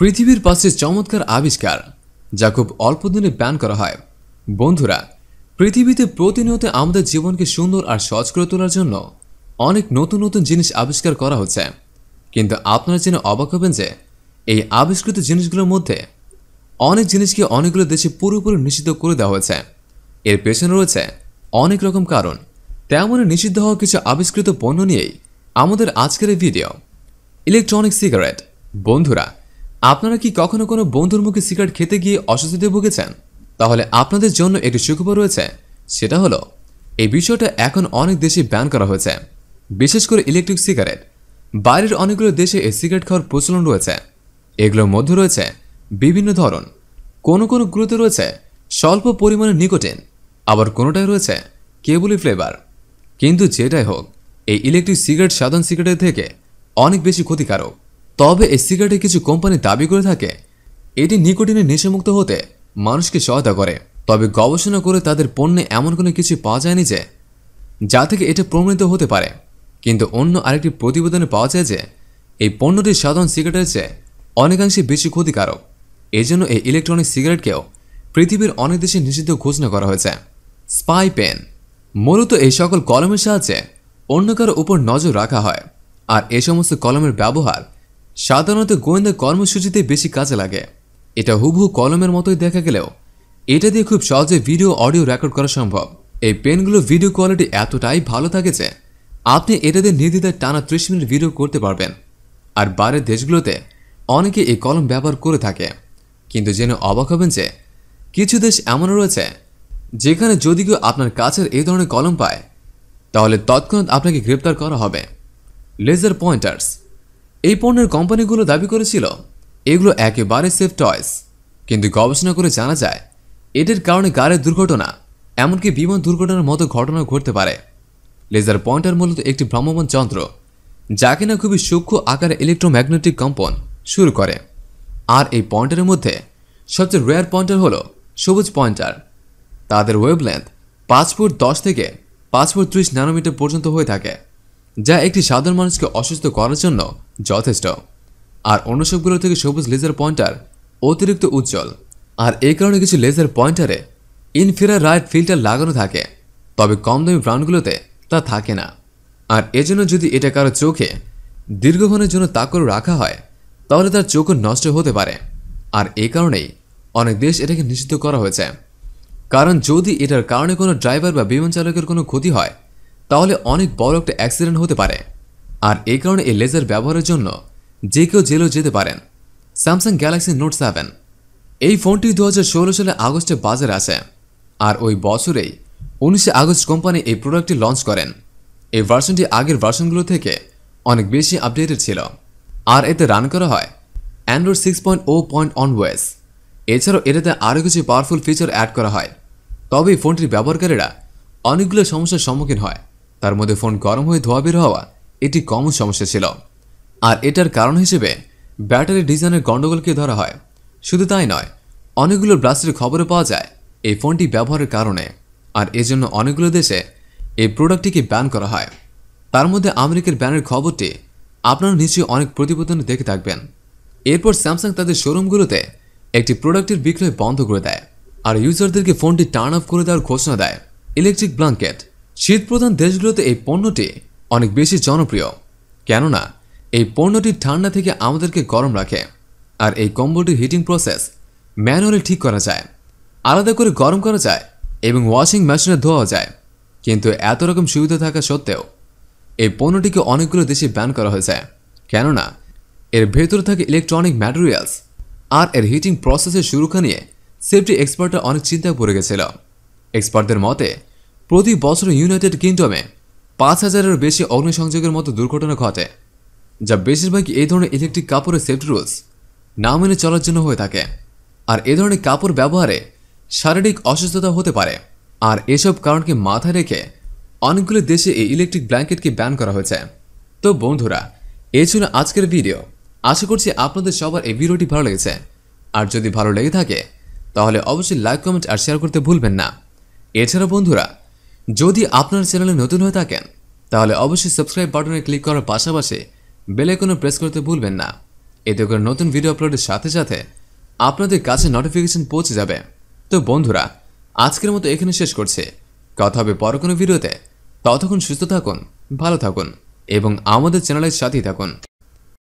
পৃথিবীর পাশে চমৎকার আবিষ্কার যা খুব অল্প দিনে ব্যান করা হয় বন্ধুরা পৃথিবীতে প্রতিনিয়ত আমাদের জীবনকে সুন্দর আর সহজ করে তোলার জন্য অনেক নতুন নতুন জিনিস আবিষ্কার করা হচ্ছে কিন্তু আপনারা জেনে অবাক হবেন যে এই আবিষ্কৃত জিনিসগুলোর মধ্যে অনেক জিনিসকে অনেকগুলো দেশে পুরোপুরি নিষিদ্ধ করে দেওয়া হয়েছে এর পেছনে রয়েছে অনেক রকম কারণ তেমনই নিষিদ্ধ হওয়া কিছু আবিষ্কৃত পণ্য নিয়েই আমাদের আজকের এই ভিডিও ইলেকট্রনিক সিগারেট বন্ধুরা আপনারা কি কখনো কোনো বন্ধুর মুখে সিগারেট খেতে গিয়ে অস্বস্তিতে ভুগেছেন তাহলে আপনাদের জন্য একটি সুখবর রয়েছে সেটা হলো এই বিষয়টা এখন অনেক দেশে ব্যান করা হয়েছে বিশেষ করে ইলেকট্রিক সিগারেট বাইরের অনেকগুলো দেশে এই সিগারেট খাওয়ার প্রচলন রয়েছে এগুলোর মধ্যে রয়েছে বিভিন্ন ধরন কোনো কোনো গুলোতে রয়েছে স্বল্প পরিমাণে নিকোটিন আবার কোনোটায় রয়েছে কেবলই ফ্লেভার কিন্তু যেটাই হোক এই ইলেকট্রিক সিগারেট সাধারণ সিগারেটের থেকে অনেক বেশি ক্ষতিকারক তবে এই সিগারেটে কিছু কোম্পানি দাবি করে থাকে এটি নিকোটিনে নেশামুক্ত হতে মানুষকে সহায়তা করে তবে গবেষণা করে তাদের পণ্যে এমন কোনো কিছু পাওয়া যায়নি যে যা থেকে এটা প্রমাণিত হতে পারে কিন্তু অন্য আরেকটি প্রতিবেদনে পাওয়া যায় যে এই পণ্যটি সাধারণ সিগারেটের চেয়ে অনেকাংশে বেশি ক্ষতিকারক এজন্য এই ইলেকট্রনিক সিগারেটকেও পৃথিবীর অনেক দেশে নিষিদ্ধ ঘোষণা করা হয়েছে স্পাই পেন মূলত এই সকল কলমের সাহায্যে অন্য কারো উপর নজর রাখা হয় আর এ সমস্ত কলমের ব্যবহার সাধারণত গোয়েন্দা কর্মসূচিতে বেশি কাজে লাগে এটা হুবহু কলমের মতোই দেখা গেলেও এটা দিয়ে খুব সহজে ভিডিও অডিও রেকর্ড করা সম্ভব এই পেনগুলো ভিডিও কোয়ালিটি এতটাই ভালো থাকে যে আপনি এটাতে নির্দ্বিধায় টানা ত্রিশ মিনিট ভিডিও করতে পারবেন আর বাইরের দেশগুলোতে অনেকে এই কলম ব্যবহার করে থাকে কিন্তু জেনে অবাক হবেন যে কিছু দেশ এমনও রয়েছে যেখানে যদি কেউ আপনার কাছের এই ধরনের কলম পায় তাহলে তৎক্ষণাৎ আপনাকে গ্রেপ্তার করা হবে লেজার পয়েন্টার্স এই পণ্যের কোম্পানিগুলো দাবি করেছিল এগুলো একেবারে সেফ টয়েস কিন্তু গবেষণা করে জানা যায় এটির কারণে গাড়ির দুর্ঘটনা এমনকি বিমান দুর্ঘটনার মতো ঘটনা ঘটতে পারে লেজার পয়েন্টার মূলত একটি ভ্রাম্যমান যন্ত্র যা কিনা খুবই সূক্ষ্ম আকারে ইলেকট্রোম্যাগনেটিক কম্পন শুরু করে আর এই পয়েন্টারের মধ্যে সবচেয়ে রেয়ার পয়েন্টার হলো সবুজ পয়েন্টার তাদের ওয়েবলেন্থ পাঁচ ফুট দশ থেকে পাঁচ ফুট ত্রিশ ন্যানোমিটার পর্যন্ত হয়ে থাকে যা একটি সাধারণ মানুষকে অসুস্থ করার জন্য যথেষ্ট আর অন্য সবগুলো থেকে সবুজ লেজার পয়েন্টার অতিরিক্ত উজ্জ্বল আর এই কারণে কিছু লেজার পয়েন্টারে ইনফিরার রাইট ফিল্টার লাগানো থাকে তবে কম দামি ব্রান্ডগুলোতে তা থাকে না আর এজন্য যদি এটা কারো চোখে দীর্ঘক্ষণের জন্য তা করে রাখা হয় তাহলে তার চোখও নষ্ট হতে পারে আর এই কারণেই অনেক দেশ এটাকে নিষিদ্ধ করা হয়েছে কারণ যদি এটার কারণে কোনো ড্রাইভার বা বিমান চালকের কোনো ক্ষতি হয় তাহলে অনেক বড় একটা অ্যাক্সিডেন্ট হতে পারে আর এই কারণে এই লেজার ব্যবহারের জন্য যে কেউ জেলেও যেতে পারেন স্যামসাং গ্যালাক্সি নোট সেভেন এই ফোনটি দু সালে আগস্টে বাজারে আসে আর ওই বছরেই উনিশে আগস্ট কোম্পানি এই প্রোডাক্টটি লঞ্চ করেন এই ভার্সনটি আগের ভার্সনগুলো থেকে অনেক বেশি আপডেটেড ছিল আর এতে রান করা হয় Android six point o point অন ওয়েস এছাড়াও এটাতে আরও কিছু পাওয়ারফুল ফিচার অ্যাড করা হয় তবে এই ফোনটির ব্যবহারকারীরা অনেকগুলো সমস্যার সম্মুখীন হয় তার মধ্যে ফোন গরম হয়ে ধোয়া বের হওয়া এটি কম সমস্যা ছিল আর এটার কারণ হিসেবে ব্যাটারি ডিজাইনের গণ্ডগোলকে ধরা হয় শুধু তাই নয় অনেকগুলো ব্লাস্টের খবরে পাওয়া যায় এই ফোনটি ব্যবহারের কারণে আর এজন্য অনেকগুলো দেশে এই প্রোডাক্টটিকে ব্যান করা হয় তার মধ্যে আমেরিকার ব্যানের খবরটি আপনারা নিশ্চয়ই অনেক প্রতিবেদনে দেখে থাকবেন এরপর স্যামসাং তাদের শোরুমগুলোতে একটি প্রোডাক্টের বিক্রয় বন্ধ করে দেয় আর ইউজারদেরকে ফোনটি টার্ন অফ করে দেওয়ার ঘোষণা দেয় ইলেকট্রিক ব্লাঙ্কেট শীতপ্রধান দেশগুলোতে এই পণ্যটি অনেক বেশি জনপ্রিয় কেননা এই পণ্যটি ঠান্ডা থেকে আমাদেরকে গরম রাখে আর এই কম্বলটির হিটিং প্রসেস ম্যানুয়ালি ঠিক করা যায় আলাদা করে গরম করা যায় এবং ওয়াশিং মেশিনে ধোয়া যায় কিন্তু এত রকম সুবিধা থাকা সত্ত্বেও এই পণ্যটিকে অনেকগুলো দেশে ব্যান করা হয়েছে কেননা এর ভেতরে থাকে ইলেকট্রনিক ম্যাটেরিয়ালস আর এর হিটিং প্রসেসের সুরক্ষা নিয়ে সেফটি এক্সপার্টরা অনেক চিন্তায় পড়ে গেছিল এক্সপার্টদের মতে প্রতি বছর ইউনাইটেড কিংডমে পাঁচ হাজারের বেশি অগ্নিসংযোগের মতো দুর্ঘটনা ঘটে যা বেশিরভাগই এই ধরনের ইলেকট্রিক কাপড়ের সেফটি রুলস না মেনে চলার জন্য হয়ে থাকে আর এ ধরনের কাপড় ব্যবহারে শারীরিক অসুস্থতা হতে পারে আর এসব কারণকে মাথায় রেখে অনেকগুলো দেশে এই ইলেকট্রিক ব্ল্যাঙ্কেটকে ব্যান করা হয়েছে তো বন্ধুরা এ ছিল আজকের ভিডিও আশা করছি আপনাদের সবার এই ভিডিওটি ভালো লেগেছে আর যদি ভালো লেগে থাকে তাহলে অবশ্যই লাইক কমেন্ট আর শেয়ার করতে ভুলবেন না এছাড়া বন্ধুরা যদি আপনার চ্যানেলে নতুন হয়ে থাকেন তাহলে অবশ্যই সাবস্ক্রাইব বাটনে ক্লিক করার পাশাপাশি বেলাইকনে প্রেস করতে ভুলবেন না এতে করে নতুন ভিডিও আপলোডের সাথে সাথে আপনাদের কাছে নোটিফিকেশন পৌঁছে যাবে তো বন্ধুরা আজকের মতো এখানে শেষ করছে কথা হবে পর কোনো ভিডিওতে ততক্ষণ সুস্থ থাকুন ভালো থাকুন এবং আমাদের চ্যানেলের সাথেই থাকুন